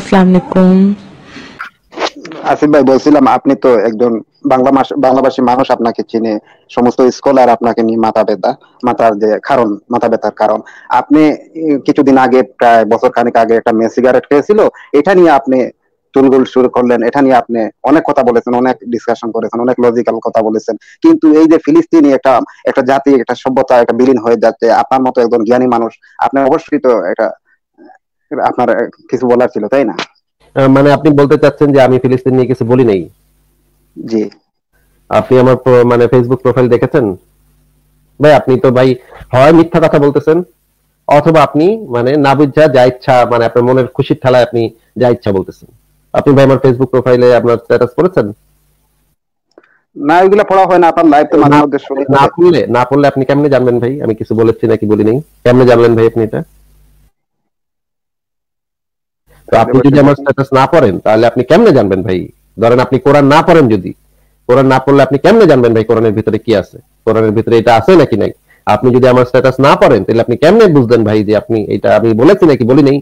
ভাই বলছিলাম আপনি তো একজন বাংলা বাংলাভাষী মানুষ আপনাকে চিনে সমস্ত স্কলার আপনাকে নিয়ে মাথা ব্যথা মাথার যে কারণ মাথা ব্যথার কারণ আপনি কিছুদিন আগে প্রায় বছর আগে একটা মেয়ে সিগারেট খেয়েছিল এটা নিয়ে আপনি তুলগুল শুরু করলেন এটা নিয়ে আপনি অনেক কথা বলেছেন অনেক ডিসকাশন করেছেন অনেক লজিক্যাল কথা বলেছেন কিন্তু এই যে ফিলিস্তিনি একটা একটা জাতি একটা সভ্যতা একটা বিলীন হয়ে যাচ্ছে আপনার মতো একজন জ্ঞানী মানুষ আপনি অবশ্যই তো এটা আপনার কিছু বলার ছিল তাই না মানে আপনি বলতে চাচ্ছেন যে আমি ফিলিস্তিন নিয়ে কিছু বলি নাই জি আপনি আমার মানে ফেসবুক প্রোফাইল দেখেছেন ভাই আপনি তো ভাই হয় মিথ্যা কথা বলতেছেন অথবা আপনি মানে না বুঝা যা ইচ্ছা মানে আপনার মনের খুশির ঠেলায় আপনি যা ইচ্ছা বলতেছেন আপনি ভাই আমার ফেসবুক প্রোফাইলে আপনার স্ট্যাটাস করেছেন না ওইগুলা পড়া হয় না আপনার লাইভ তো মানে উদ্দেশ্য না পড়লে না পড়লে আপনি কেমনে জানবেন ভাই আমি কিছু বলেছি নাকি বলি নাই কেমনে জানলেন ভাই আপনি এটা তো আপনি যদি আমার স্ট্যাটাস না পড়েন তাহলে আপনি কেমনে জানবেন ভাই ধরেন আপনি কোরআন না পড়েন যদি কোরআন না পড়লে আপনি কেমনে জানবেন ভাই কোরআনের ভিতরে কি আছে কোরআনের ভিতরে এটা আছে নাকি নাই আপনি যদি আমার স্ট্যাটাস না পড়েন তাহলে আপনি কেমনে বুঝবেন ভাই যে আপনি এটা আমি বলেছি নাকি বলি নাই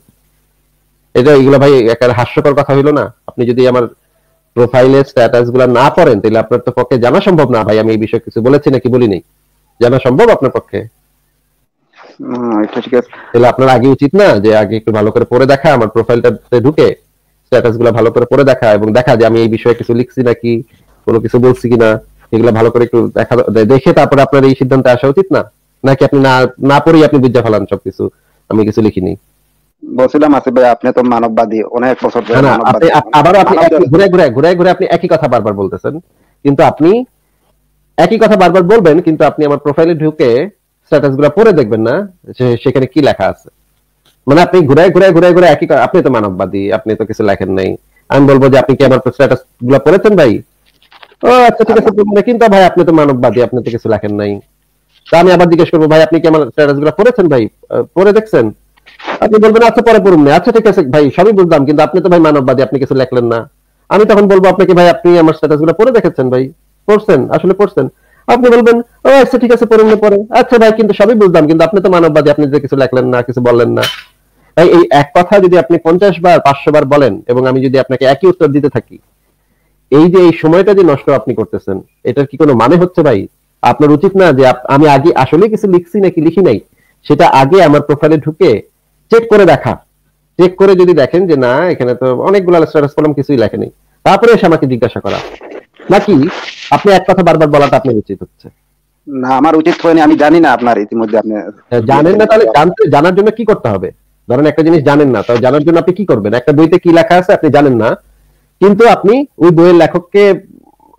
এটা এগুলো ভাই একটা হাস্যকর কথা হইলো না আপনি যদি আমার প্রোফাইলের স্ট্যাটাস গুলো না পড়েন তাহলে আপনার তো পক্ষে জানা সম্ভব না ভাই আমি এই বিষয়ে কিছু বলেছি নাকি বলি নাই জানা সম্ভব আপনার পক্ষে ঠিক আছে তাহলে আপনার আগে উচিত না যে আগে একটু ভালো করে পড়ে দেখা আমার প্রোফাইলটাতে ঢুকে স্ট্যাটাস গুলো ভালো করে পড়ে দেখা এবং দেখা যে আমি এই বিষয়ে কিছু লিখছি নাকি কোনো কিছু বলছি কিনা এগুলো ভালো করে একটু দেখা দেখে তারপরে আপনার এই সিদ্ধান্তে আসা উচিত না নাকি আপনি না না পড়েই আপনি বুঝে ফেলান সবকিছু আমি কিছু লিখিনি বলছিলাম আসিফ ভাই আপনি তো মানববাদী অনেক বছর ধরে মানববাদী আবার আপনি ঘুরে ঘুরে ঘুরে ঘুরে আপনি একই কথা বারবার বলতেছেন কিন্তু আপনি একই কথা বারবার বলবেন কিন্তু আপনি আমার প্রোফাইলে ঢুকে স্ট্যাটাস গুলো পড়ে দেখবেন না যে সেখানে কি লেখা আছে মানে আপনি ঘুরায় ঘুরায় ঘুরায় ঘুরে একই আপনি তো মানববাদী আপনি তো কিছু লেখেন নাই আমি বলবো যে আপনি কি আমার স্ট্যাটাস গুলো পড়েছেন ভাই ও আচ্ছা ঠিক আছে মানে কিন্তু ভাই আপনি তো মানববাদী আপনি তো কিছু লেখেন নাই তা আমি আবার জিজ্ঞেস করবো ভাই আপনি কি আমার স্ট্যাটাস গুলো পড়েছেন ভাই পড়ে দেখছেন আপনি বলবেন আচ্ছা পরে পড়ুন না আচ্ছা ঠিক আছে ভাই সবই বুঝলাম কিন্তু আপনি তো ভাই মানববাদী আপনি কিছু লেখলেন না আমি তখন বলবো আপনাকে ভাই আপনি আমার স্ট্যাটাস গুলো পড়ে দেখেছেন ভাই পড়ছেন আসলে পড়ছেন আপনি বলবেন ও আচ্ছা ঠিক আছে পড়েন পরে আচ্ছা ভাই কিন্তু সবই বুঝলাম কিন্তু আপনি তো মানববাদী আপনি যে কিছু লেখলেন না কিছু বললেন না তাই এই এক কথা যদি আপনি পঞ্চাশ বার পাঁচশো বার বলেন এবং আমি যদি আপনাকে একই উত্তর দিতে থাকি এই যে এই সময়টা যে নষ্ট আপনি করতেছেন এটার কি কোনো মানে হচ্ছে ভাই আপনার উচিত না যে আমি আগে আসলে কিছু লিখছি নাকি লিখি নাই সেটা আগে আমার প্রোফাইলে ঢুকে চেক করে দেখা চেক করে যদি দেখেন যে না এখানে তো অনেকগুলো স্ট্যাটাস কলম কিছুই লেখেনি তারপরে এসে আমাকে জিজ্ঞাসা করা নাকি আপনি এক কথা বারবার বলাটা আপনার উচিত হচ্ছে না আমার উচিত হয়নি আমি জানি না আপনার ইতিমধ্যে আপনি জানেন না তাহলে হ্যাঁ। জানতে জানার জন্য কি করতে হবে ধরেন একটা জিনিস জানেন না তাহলে জানার জন্য আপনি কি করবেন একটা বইতে কি লেখা আছে আপনি জানেন না কিন্তু আপনি ওই বইয়ের লেখককে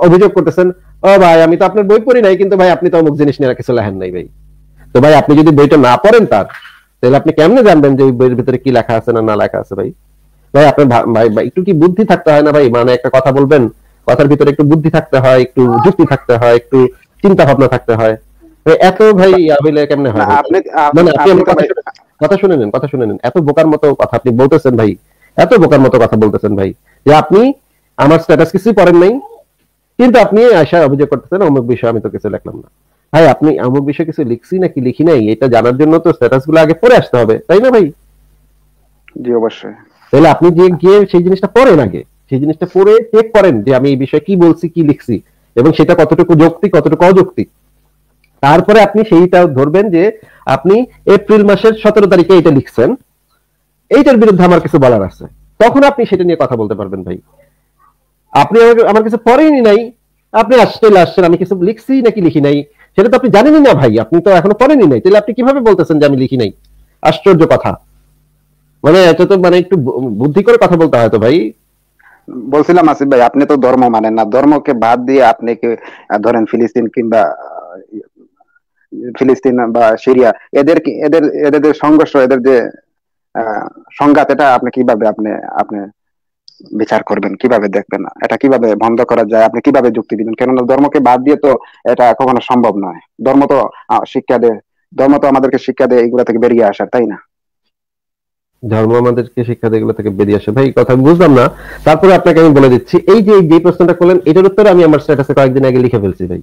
অভিযোগ করতেছেন ও ভাই আমি তো আপনার বই পড়ি নাই কিন্তু ভাই আপনি তো অমুক জিনিস নিয়ে কিছু লেখেন নাই ভাই তো ভাই আপনি যদি বইটা না পড়েন তার তাহলে আপনি কেমনে জানবেন যে ওই বইয়ের ভিতরে কি লেখা আছে না না লেখা আছে ভাই ভাই আপনার ভাই একটু কি বুদ্ধি থাকতে হয় না ভাই মানে একটা কথা বলবেন কথার ভিতরে একটু বুদ্ধি থাকতে হয় একটু যুক্তি থাকতে হয় একটু চিন্তা ভাবনা থাকতে হয় এত ভাই আবিলে কেমনে হয় কথা শুনে নেন কথা শুনে নেন এত বোকার মতো কথা আপনি বলতেছেন ভাই এত বোকার মতো কথা বলতেছেন ভাই যে আপনি আমার স্ট্যাটাস কিছুই পড়েন নাই কিন্তু আপনি আশা অভিযোগ করতেছেন অমুক বিষয় আমি তো কিছু লিখলাম না ভাই আপনি অমুক বিষয় কিছু লিখছি নাকি লিখি নাই এটা জানার জন্য তো স্ট্যাটাস গুলো আগে পড়ে আসতে হবে তাই না ভাই জি অবশ্যই তাহলে আপনি যে গিয়ে সেই জিনিসটা পড়েন আগে সেই জিনিসটা পড়ে চেক করেন যে আমি এই বিষয়ে কি বলছি কি লিখছি এবং সেটা কতটুকু যৌক্তি কতটুকু অযৌক্তিক তারপরে আপনি সেইটা ধরবেন যে আপনি এপ্রিল মাসের সতেরো তারিখে এটা লিখছেন এইটার বিরুদ্ধে আমার কিছু বলার আছে তখন আপনি সেটা নিয়ে কথা বলতে পারবেন ভাই আপনি আমার কিছু পড়েনি নাই আপনি আসছেন আসছেন আমি কিছু লিখছি নাকি লিখি নাই সেটা তো আপনি জানেনই না ভাই আপনি তো এখনো পড়েনি নাই তাহলে আপনি কিভাবে বলতেছেন যে আমি লিখি নাই আশ্চর্য কথা মানে এটা তো মানে একটু বুদ্ধি করে কথা বলতে হয় তো ভাই বলছিলাম আসিফ ভাই আপনি তো ধর্ম মানেন না ধর্মকে বাদ দিয়ে আপনি কি ধরেন ফিলিস্তিন কিংবা ফিলিস্তিন বা সিরিয়া এদের এদের এদের যে সংঘর্ষ এদের যে সংঘাত এটা আপনি কিভাবে আপনি আপনি বিচার করবেন কিভাবে দেখবেন এটা কিভাবে বন্ধ করা যায় আপনি কিভাবে যুক্তি দিবেন কেননা ধর্মকে বাদ দিয়ে তো এটা কখনো সম্ভব নয় ধর্ম তো শিক্ষা দেয় ধর্ম তো আমাদেরকে শিক্ষা দেয় এইগুলা থেকে বেরিয়ে আসার তাই না ধর্ম আমাদেরকে শিক্ষা দেয় থেকে বেরিয়ে আসে ভাই কথা বুঝলাম না তারপরে আপনাকে আমি বলে দিচ্ছি এই যে যে প্রশ্নটা করলেন এটার উত্তরে আমি আমার স্ট্যাটাসে কয়েকদিন আগে লিখে ফেলছি ভাই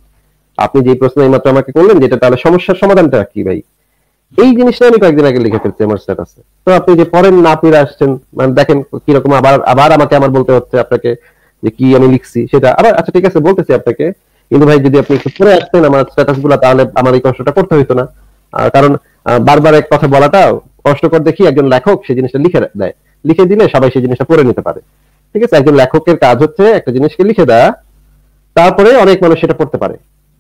আপনি যে প্রশ্ন এইমাত্র আমাকে করলেন যেটা তাহলে সমস্যার সমাধানটা কি ভাই এই জিনিসটা আমি কয়েকদিন আগে লিখে ফেলছি আমার স্ট্যাটাসে তো আপনি যে পরেন না পড়ে আসছেন মানে দেখেন কিরকম আবার আবার আমাকে আমার বলতে হচ্ছে আপনাকে যে কি আমি লিখছি সেটা আবার আচ্ছা ঠিক আছে বলতেছি আপনাকে কিন্তু ভাই যদি আপনি একটু পরে আসতেন আমার স্ট্যাটাস গুলা তাহলে আমার এই কষ্টটা করতে হইতো না কারণ বারবার এক কথা বলাটাও কষ্টকর দেখি একজন লেখক সেই জিনিসটা লিখে দেয় লিখে দিলে সবাই সেই জিনিসটা পড়ে নিতে পারে ঠিক আছে একজন লেখকের কাজ হচ্ছে একটা জিনিসকে লিখে দেয়া তারপরে অনেক মানুষ সেটা পড়তে পারে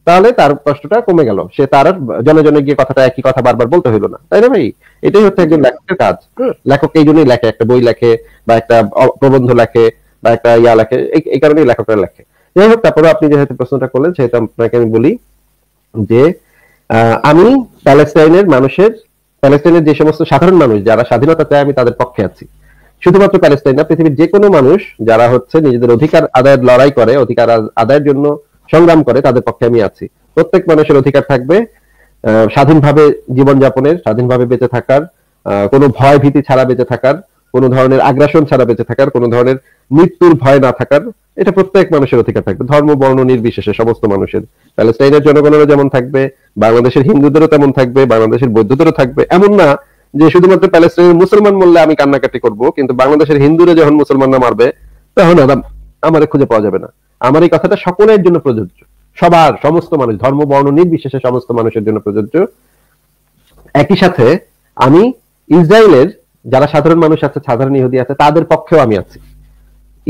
তাহলে তার কষ্টটা কমে গেল সে তার জনজনে গিয়ে কথাটা একই কথা বারবার বলতে হইলো না তাই না ভাই এটাই হচ্ছে একজন লেখকের কাজ লেখক এই জন্যই লেখে একটা বই লেখে বা একটা প্রবন্ধ লেখে বা একটা ইয়া লেখে এই কারণেই লেখকরা লেখে যাই হোক তারপরে আপনি যেহেতু প্রশ্নটা করলেন সেহেতু আপনাকে আমি বলি যে আমি প্যালেস্টাইনের মানুষের প্যালেস্টাইনের যে সমস্ত সাধারণ মানুষ যারা স্বাধীনতা চায় আমি তাদের পক্ষে আছি শুধুমাত্র প্যালেস্টাইন না পৃথিবীর যে কোনো মানুষ যারা হচ্ছে নিজেদের অধিকার আদায়ের লড়াই করে অধিকার আদায়ের জন্য সংগ্রাম করে তাদের পক্ষে আমি আছি প্রত্যেক মানুষের অধিকার থাকবে স্বাধীনভাবে জীবনযাপনের স্বাধীনভাবে বেঁচে থাকার কোনো ভয় ভীতি ছাড়া বেঁচে থাকার কোনো ধরনের আগ্রাসন ছাড়া বেঁচে থাকার কোনো ধরনের মৃত্যুর ভয় না থাকার এটা প্রত্যেক মানুষের অধিকার থাকবে ধর্ম বর্ণ নির্বিশেষে সমস্ত মানুষের প্যালেস্টাইনের জনগণেরও যেমন থাকবে বাংলাদেশের হিন্দুদেরও তেমন থাকবে বাংলাদেশের বৌদ্ধদেরও থাকবে এমন না যে শুধুমাত্র প্যালেস্টাইনের মুসলমান মূল্যে আমি কান্নাকাটি করব কিন্তু বাংলাদেশের হিন্দুরা যখন মুসলমানরা মারবে তখন আমার খুঁজে পাওয়া যাবে না আমার এই কথাটা সকলের জন্য প্রযোজ্য সবার সমস্ত মানুষ ধর্ম বর্ণ নির্বিশেষে সমস্ত মানুষের জন্য প্রযোজ্য একই সাথে আমি ইসরায়েলের যারা সাধারণ মানুষ আছে সাধারণ ইহুদি আছে তাদের পক্ষেও আমি আছি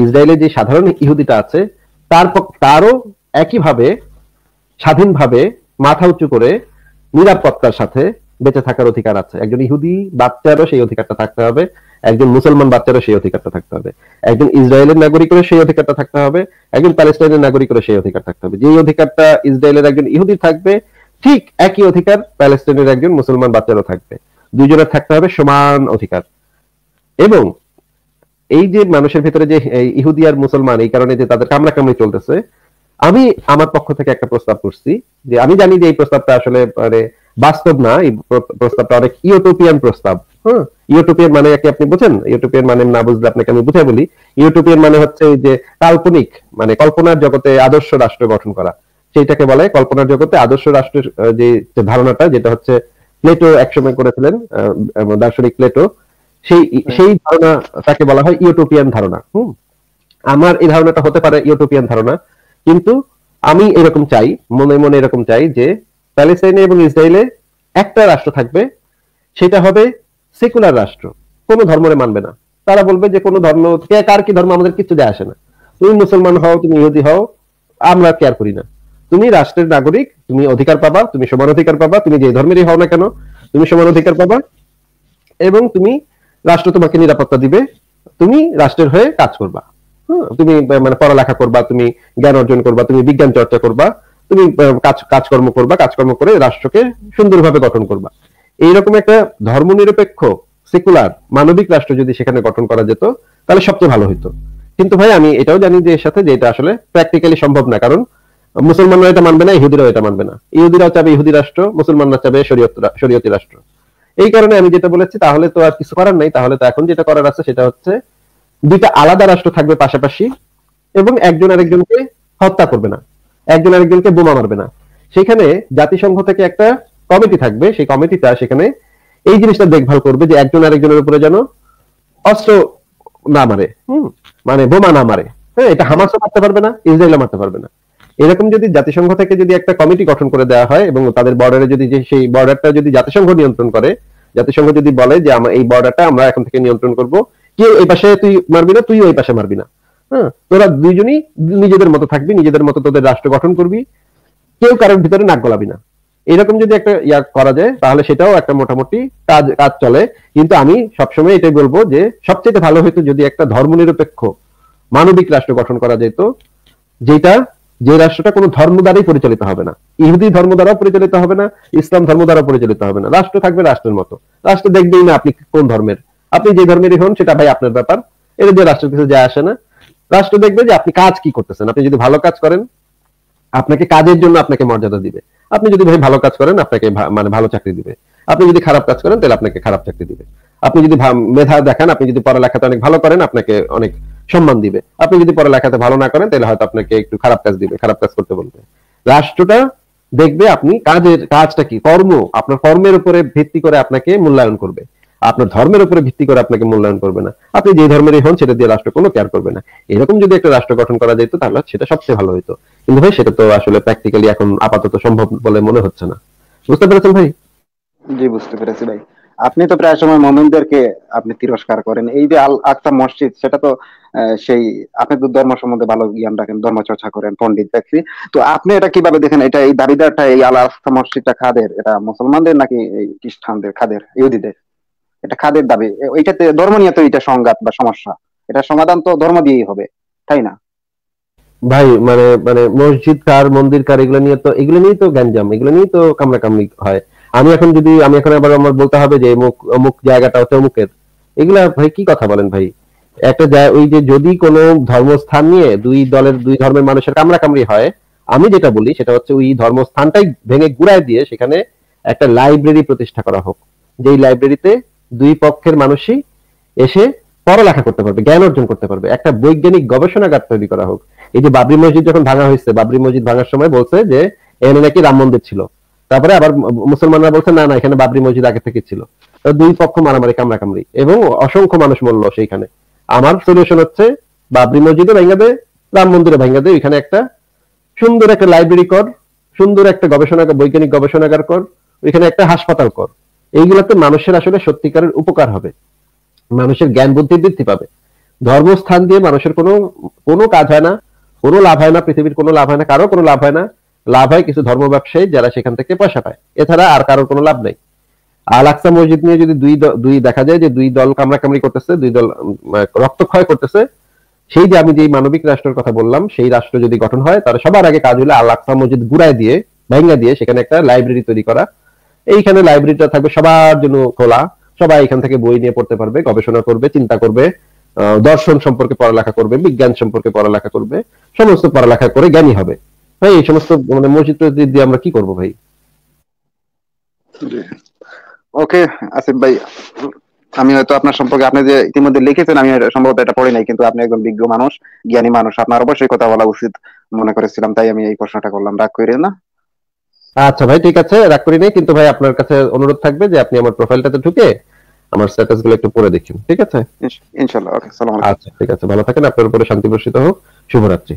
ইসরায়েলে যে সাধারণ ইহুদিটা আছে তার তারও একইভাবে স্বাধীনভাবে মাথা উঁচু করে নিরাপত্তার সাথে বেঁচে থাকার অধিকার আছে একজন ইহুদি বাচ্চারও সেই অধিকারটা থাকতে হবে একজন মুসলমান বাচ্চারও সেই অধিকারটা থাকতে হবে একজন ইসরায়েলের নাগরিকেরও সেই অধিকারটা থাকতে হবে একজন প্যালেস্টাইনের নাগরিকেরও সেই অধিকার থাকতে হবে যেই অধিকারটা ইসরায়েলের একজন ইহুদি থাকবে ঠিক একই অধিকার প্যালেস্টাইনের একজন মুসলমান বাচ্চারও থাকবে দুজনের থাকতে হবে সমান অধিকার এবং এই যে মানুষের ভিতরে যে ইহুদি আর মুসলমান এই কারণে যে তাদের কামড়া কামড়ি চলতেছে আমি আমার পক্ষ থেকে একটা প্রস্তাব করছি যে আমি জানি যে এই প্রস্তাবটা আসলে মানে বাস্তব না এই প্রস্তাবটা অনেক ইউটোপিয়ান প্রস্তাব হ্যাঁ ইউটোপিয়ান মানে কি আপনি বুঝেন ইউটোপিয়ান মানে না বুঝলে আপনাকে আমি বুঝে বলি ইউটোপিয়ান মানে হচ্ছে যে কাল্পনিক মানে কল্পনার জগতে আদর্শ রাষ্ট্র গঠন করা সেইটাকে বলে কল্পনার জগতে আদর্শ রাষ্ট্রের যে ধারণাটা যেটা হচ্ছে প্লেটো একসময় করেছিলেন দার্শনিক প্লেটো সেই সেই ধারণা তাকে বলা হয় ইউটোপিয়ান ধারণা হুম আমার এই ধারণাটা হতে পারে ইউটোপিয়ান ধারণা কিন্তু আমি এরকম চাই মনে মনে এরকম চাই যে প্যালেস্টাইনে এবং ইসরায়েলে একটা রাষ্ট্র থাকবে সেটা হবে সেকুলার রাষ্ট্র কোনো ধর্মরে মানবে না তারা বলবে যে কোনো ধর্ম কার কি ধর্ম আমাদের কিছু যায় আসে না তুমি মুসলমান হও তুমি ইহুদি হও আমরা কেয়ার করি না তুমি রাষ্ট্রের নাগরিক তুমি অধিকার পাবা তুমি সমান অধিকার পাবা তুমি যে ধর্মেরই হও না কেন তুমি সমান অধিকার পাবা এবং তুমি রাষ্ট্র তোমাকে নিরাপত্তা দিবে তুমি রাষ্ট্রের হয়ে কাজ করবা তুমি মানে পড়ালেখা করবা তুমি জ্ঞান অর্জন করবা তুমি বিজ্ঞান চর্চা করবা তুমি কাজ কাজকর্ম করবা কাজকর্ম করে রাষ্ট্রকে সুন্দরভাবে গঠন করবা এইরকম একটা ধর্মনিরপেক্ষ সেকুলার মানবিক রাষ্ট্র যদি সেখানে গঠন করা যেত তাহলে সবচেয়ে ভালো হইতো কিন্তু ভাই আমি এটাও জানি যে এর সাথে যে এটা আসলে প্র্যাকটিক্যালি সম্ভব না কারণ মুসলমানরা এটা মানবে না ইহুদিরাও এটা মানবে না ইহুদিরাও চাবে ইহুদি রাষ্ট্র মুসলমানরা চাবে শরীয়ত শরীয়তি রাষ্ট্র এই কারণে আমি যেটা বলেছি তাহলে তো আর কিছু করার নাই তাহলে তো এখন যেটা করার আছে সেটা হচ্ছে দুইটা আলাদা রাষ্ট্র থাকবে পাশাপাশি এবং একজন আরেকজনকে হত্যা করবে না একজন আরেকজনকে বোমা মারবে না সেখানে জাতিসংঘ থেকে একটা কমিটি থাকবে সেই কমিটিটা সেখানে এই জিনিসটা দেখভাল করবে যে একজন আরেকজনের উপরে যেন অস্ত্র না মারে হম মানে বোমা না মারে হ্যাঁ এটা হামাসও মারতে পারবে না ইসরায়েল মারতে পারবে না এরকম যদি জাতিসংঘ থেকে যদি একটা কমিটি গঠন করে দেওয়া হয় এবং তাদের বর্ডারে যদি সেই বর্ডারটা যদি জাতিসংঘ নিয়ন্ত্রণ করে জাতিসংঘ যদি বলে যে আমরা এই বর্ডারটা আমরা এখন থেকে নিয়ন্ত্রণ করব কেউ এই পাশে তুই মারবি না তুই ওই পাশে মারবি না হ্যাঁ তোরা দুইজনই নিজেদের মতো থাকবি নিজেদের মতো তোদের রাষ্ট্র গঠন করবি কেউ কারোর ভিতরে নাক গলাবি না এরকম যদি একটা ইয়া করা যায় তাহলে সেটাও একটা মোটামুটি কাজ কাজ চলে কিন্তু আমি সবসময় এটাই বলবো যে সবচেয়ে ভালো হতো যদি একটা ধর্মনিরপেক্ষ মানবিক রাষ্ট্র গঠন করা যেত যেটা যে রাষ্ট্রটা কোনো ধর্ম দ্বারাই পরিচালিত হবে না ইহুদি ধর্ম দ্বারাও পরিচালিত হবে না ইসলাম ধর্ম দ্বারা পরিচালিত হবে না রাষ্ট্র থাকবে রাষ্ট্রের মতো রাষ্ট্র দেখবেই না আপনি কোন ধর্মের আপনি যে ধর্মেরই হন সেটা ভাই আপনার ব্যাপার এটা যে রাষ্ট্রের কাছে যায় আসে না রাষ্ট্র দেখবে যে আপনি কাজ কি করতেছেন আপনি যদি ভালো কাজ করেন আপনাকে কাজের জন্য আপনাকে মর্যাদা দিবে আপনি যদি ভাই ভালো কাজ করেন আপনাকে মানে ভালো চাকরি দিবে আপনি যদি খারাপ কাজ করেন তাহলে আপনাকে খারাপ চাকরি দিবে আপনি যদি মেধা দেখেন আপনি যদি পড়ালেখাতে অনেক ভালো করেন আপনাকে অনেক সম্মান দিবে আপনি যদি পরে লেখাতে ভালো না করেন তাহলে হয়তো আপনাকে একটু খারাপ কাজ দিবে খারাপ কাজ করতে বলবে রাষ্ট্রটা দেখবে আপনি কাজের কাজটা কি কর্ম আপনার কর্মের উপরে ভিত্তি করে আপনাকে মূল্যায়ন করবে আপনার ধর্মের উপরে ভিত্তি করে আপনাকে মূল্যায়ন করবে না আপনি যে ধর্মেরই হন সেটা দিয়ে রাষ্ট্র কোনো কেয়ার করবে না এরকম যদি একটা রাষ্ট্র গঠন করা যেত তাহলে সেটা সবচেয়ে ভালো হইতো কিন্তু ভাই সেটা তো আসলে প্র্যাকটিক্যালি এখন আপাতত সম্ভব বলে মনে হচ্ছে না বুঝতে পেরেছেন ভাই জি বুঝতে পেরেছি ভাই আপনি তো প্রায় সময় মমিনদেরকে আপনি তিরস্কার করেন এই যে আল আকসা মসজিদ সেটা তো সেই আপনি তো ধর্ম সম্বন্ধে ভালো জ্ঞান রাখেন ধর্ম চর্চা করেন পন্ডিত ব্যক্তি তো আপনি এটা কিভাবে দেখেন এটা এই দাবিদারটা এই আল আকসা মসজিদটা খাদের এটা মুসলমানদের নাকি খ্রিস্টানদের খাদের ইহুদিদের এটা খাদের দাবি এইটাতে ধর্ম নিয়ে তো এটা সংঘাত বা সমস্যা এটা সমাধান তো ধর্ম দিয়েই হবে তাই না ভাই মানে মানে মসজিদ কার মন্দির কার এগুলো নিয়ে তো এগুলো নিয়েই তো গ্যাঞ্জাম এগুলো নিয়েই তো কামড়াকামড়ি হয় আমি এখন যদি আমি এখন আবার আমার বলতে হবে যে অমুক অমুক জায়গাটা হচ্ছে অমুকের এগুলা ভাই কি কথা বলেন ভাই একটা ওই যে যদি কোন ধর্মস্থান নিয়ে দুই দলের দুই ধর্মের মানুষের কামড়া কামড়ি হয় আমি যেটা বলি সেটা হচ্ছে ওই ধর্মস্থানটাই ভেঙে গুড়ায় দিয়ে সেখানে একটা লাইব্রেরি প্রতিষ্ঠা করা হোক যেই লাইব্রেরিতে দুই পক্ষের মানুষই এসে পড়ালেখা করতে পারবে জ্ঞান অর্জন করতে পারবে একটা বৈজ্ঞানিক গবেষণাগার তৈরি করা হোক এই যে বাবরি মসজিদ যখন ভাঙা হয়েছে বাবরি মসজিদ ভাঙার সময় বলছে যে এনে নাকি রাম মন্দির ছিল তারপরে আবার মুসলমানরা বলছে না না এখানে বাবরি মসজিদ আগে থেকে ছিল দুই পক্ষ মারামারি কামড়াকামড়ি এবং অসংখ্য মানুষ মরল সেইখানে আমার সলিউশন হচ্ছে বাবরি মসজিদে ভেঙ্গা দে রাম মন্দিরে ভেঙ্গা দে ওইখানে একটা সুন্দর একটা লাইব্রেরি কর সুন্দর একটা গবেষণা বৈজ্ঞানিক গবেষণাগার কর ওইখানে একটা হাসপাতাল কর এইগুলোতে মানুষের আসলে সত্যিকারের উপকার হবে মানুষের জ্ঞান বুদ্ধি বৃদ্ধি পাবে ধর্মস্থান দিয়ে মানুষের কোনো কোনো কাজ হয় না কোনো লাভ হয় না পৃথিবীর কোনো লাভ হয় না কারো কোনো লাভ হয় না লাভ হয় কিছু ধর্ম ব্যবসায়ী যারা সেখান থেকে পয়সা পায় এছাড়া আর কারোর কোনো লাভ নেই আল আকসা মসজিদ নিয়ে যদি দুই দুই দেখা যায় যে দুই দল কামড়াকামড়ি করতেছে দুই দল রক্ত ক্ষয় করতেছে সেই যে আমি যে মানবিক রাষ্ট্রের কথা বললাম সেই রাষ্ট্র যদি গঠন হয় তাহলে সবার আগে কাজ হলে আল আকসা মসজিদ গুড়ায় দিয়ে ভেঙ্গা দিয়ে সেখানে একটা লাইব্রেরি তৈরি করা এইখানে লাইব্রেরিটা থাকবে সবার জন্য খোলা সবাই এখান থেকে বই নিয়ে পড়তে পারবে গবেষণা করবে চিন্তা করবে দর্শন সম্পর্কে পড়ালেখা করবে বিজ্ঞান সম্পর্কে পড়ালেখা করবে সমস্ত পড়ালেখা করে জ্ঞানী হবে ভাই এই সমস্ত মানে মসজিদ দিয়ে আমরা কি করব ভাই ওকে আসিফ ভাই আমি হয়তো আপনার সম্পর্কে আপনি যে ইতিমধ্যে লিখেছেন আমি সম্ভবত এটা পড়ি নাই কিন্তু আপনি একজন বিজ্ঞ মানুষ জ্ঞানী মানুষ আপনার অবশ্যই কথা বলা উচিত মনে করেছিলাম তাই আমি এই প্রশ্নটা করলাম রাগ করি না আচ্ছা ভাই ঠিক আছে রাগ করি নাই কিন্তু ভাই আপনার কাছে অনুরোধ থাকবে যে আপনি আমার প্রোফাইলটাতে ঢুকে আমার স্ট্যাটাস গুলো একটু পড়ে দেখুন ঠিক আছে ইনশাআল্লাহ ওকে সালাম আচ্ছা ঠিক আছে ভালো থাকেন আপনার উপরে শান্তি বর্ষিত হোক শুভরাত্রি